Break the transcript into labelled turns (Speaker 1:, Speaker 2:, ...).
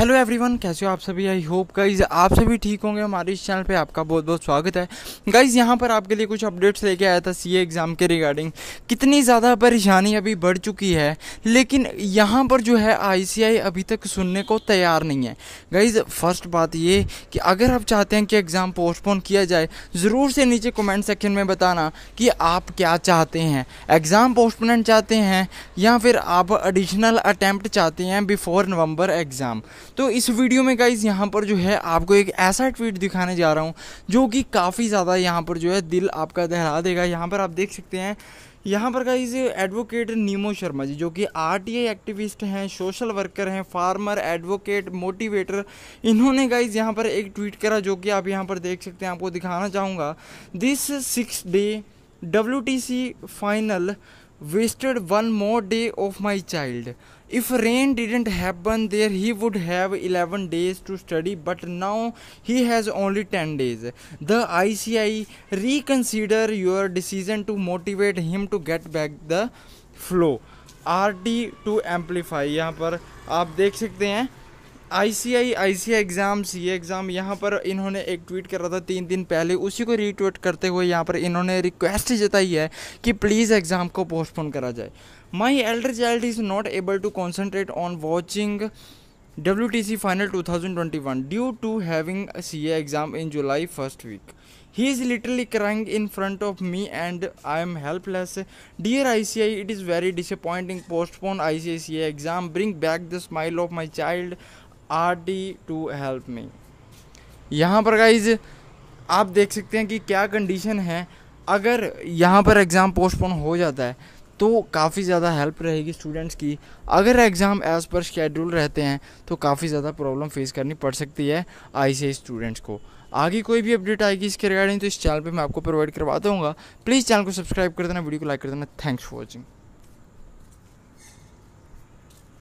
Speaker 1: Hello everyone कैसे हो आप सभी आई होप गाइज आप सभी ठीक होंगे हमारे इस चैनल पे आपका बहुत बहुत स्वागत है गाइज यहाँ पर आपके लिए कुछ अपडेट्स लेके आया था सीए एग्ज़ाम के रिगार्डिंग कितनी ज़्यादा परेशानी अभी बढ़ चुकी है लेकिन यहाँ पर जो है आईसीआई अभी तक सुनने को तैयार नहीं है गाइज फर्स्ट बात ये कि अगर आप चाहते हैं कि एग्ज़ाम पोस्टपोन किया जाए ज़रूर से नीचे कमेंट सेक्शन में बताना कि आप क्या चाहते हैं एग्ज़ाम पोस्टपोन चाहते हैं या फिर आप एडिशनल अटैम्प्ट चाहते हैं बिफोर नवंबर एग्ज़ाम तो इस वीडियो में गाइज़ यहाँ पर जो है आपको एक ऐसा ट्वीट दिखाने जा रहा हूँ जो कि काफ़ी ज़्यादा यहाँ पर जो है दिल आपका दहला देगा यहाँ पर आप देख सकते हैं यहाँ पर गाइज एडवोकेट नीमो शर्मा जी जो कि आरटीआई एक्टिविस्ट हैं सोशल वर्कर हैं फार्मर एडवोकेट मोटिवेटर इन्होंने गाइज यहाँ पर एक ट्वीट करा जो कि आप यहाँ पर देख सकते हैं आपको दिखाना चाहूँगा this six day W final wasted one more day of my child. If rain didn't happen there, he would have 11 days to study, but now he has only 10 days. The ICI reconsider your decision to motivate him to get back the flow. R T to amplify यहाँ पर आप देख सकते हैं आई सी आई आई सी आई exam सी exam यहाँ पर इन्होंने एक ट्वीट करा था तीन दिन पहले उसी को रीट्वीट करते हुए यहाँ पर इन्होंने रिक्वेस्ट जताई है कि प्लीज़ एग्ज़ाम को पोस्टपोन करा जाए my elder child is not able to concentrate on watching W T C final two thousand twenty one due to having C A exam in July first week He is literally crying in front of me and I am helpless. Dear ICI, it is very disappointing. Postpone C exam. Bring back the smile of my child. R D to help me यहाँ पर guys आप देख सकते हैं कि क्या condition है अगर यहाँ पर एग्ज़ाम पोस्टपोन हो जाता है तो काफ़ी ज़्यादा हेल्प रहेगी स्टूडेंट्स की अगर एग्ज़ाम एज़ पर शेड्यूल रहते हैं तो काफ़ी ज़्यादा प्रॉब्लम फेस करनी पड़ सकती है आई से स्टूडेंट्स को आगे कोई भी अपडेट आएगी इसके रिगार्डिंग तो इस चैनल पे मैं आपको प्रोवाइड करवा दूँगा प्लीज़ चैनल को सब्सक्राइब कर देना वीडियो को लाइक कर देना थैंक्स फॉर वॉचिंग